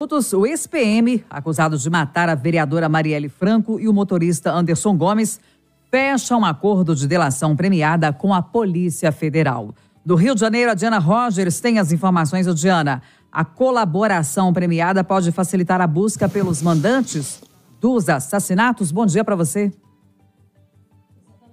Juntos, o ex-PM, acusado de matar a vereadora Marielle Franco e o motorista Anderson Gomes, fecha um acordo de delação premiada com a Polícia Federal. Do Rio de Janeiro, a Diana Rogers tem as informações. Diana, a colaboração premiada pode facilitar a busca pelos mandantes dos assassinatos. Bom dia para você.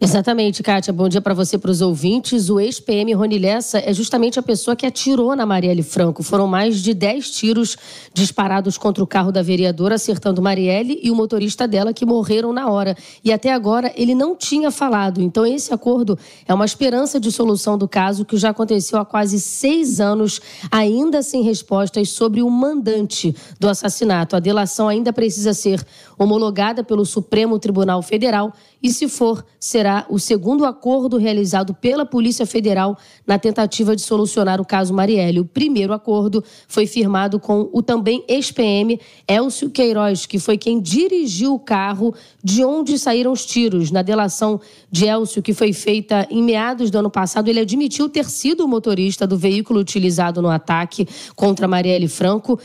Exatamente, Kátia. Bom dia para você, para os ouvintes. O ex-PM Rony Lessa é justamente a pessoa que atirou na Marielle Franco. Foram mais de 10 tiros disparados contra o carro da vereadora, acertando Marielle e o motorista dela, que morreram na hora. E até agora ele não tinha falado. Então, esse acordo é uma esperança de solução do caso que já aconteceu há quase seis anos, ainda sem respostas sobre o mandante do assassinato. A delação ainda precisa ser homologada pelo Supremo Tribunal Federal e, se for, será será o segundo acordo realizado pela Polícia Federal na tentativa de solucionar o caso Marielle. O primeiro acordo foi firmado com o também ex-PM Elcio Queiroz, que foi quem dirigiu o carro de onde saíram os tiros. Na delação de Elcio, que foi feita em meados do ano passado, ele admitiu ter sido o motorista do veículo utilizado no ataque contra Marielle Franco.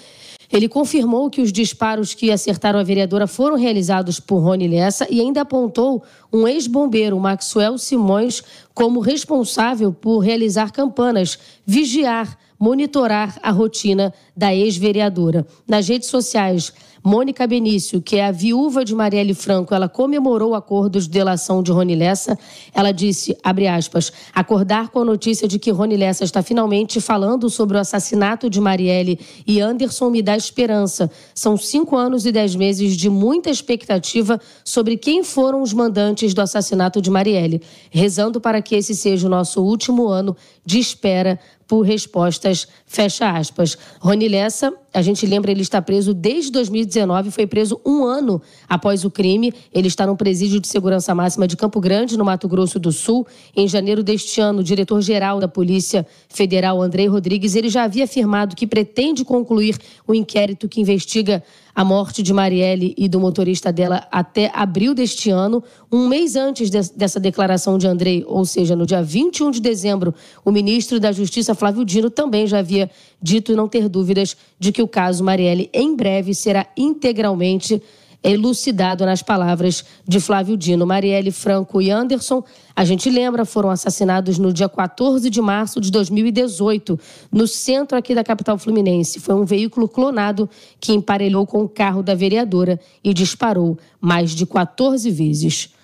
Ele confirmou que os disparos que acertaram a vereadora foram realizados por Rony Lessa e ainda apontou um ex-bombeiro, Maxwell Simões, como responsável por realizar campanas, vigiar monitorar a rotina da ex-vereadora. Nas redes sociais, Mônica Benício, que é a viúva de Marielle Franco, ela comemorou o acordo de delação de Rony Lessa. Ela disse, abre aspas, acordar com a notícia de que Rony Lessa está finalmente falando sobre o assassinato de Marielle e Anderson me dá esperança. São cinco anos e dez meses de muita expectativa sobre quem foram os mandantes do assassinato de Marielle. Rezando para que esse seja o nosso último ano de espera por respostas, fecha aspas. Rony Lessa, a gente lembra, ele está preso desde 2019, foi preso um ano após o crime. Ele está no presídio de segurança máxima de Campo Grande, no Mato Grosso do Sul. Em janeiro deste ano, o diretor-geral da Polícia Federal, Andrei Rodrigues, ele já havia afirmado que pretende concluir o inquérito que investiga a morte de Marielle e do motorista dela até abril deste ano, um mês antes de, dessa declaração de Andrei, ou seja, no dia 21 de dezembro, o ministro da Justiça, Flávio Dino, também já havia dito não ter dúvidas de que o caso Marielle em breve será integralmente elucidado nas palavras de Flávio Dino. Marielle Franco e Anderson, a gente lembra, foram assassinados no dia 14 de março de 2018, no centro aqui da capital fluminense. Foi um veículo clonado que emparelhou com o carro da vereadora e disparou mais de 14 vezes.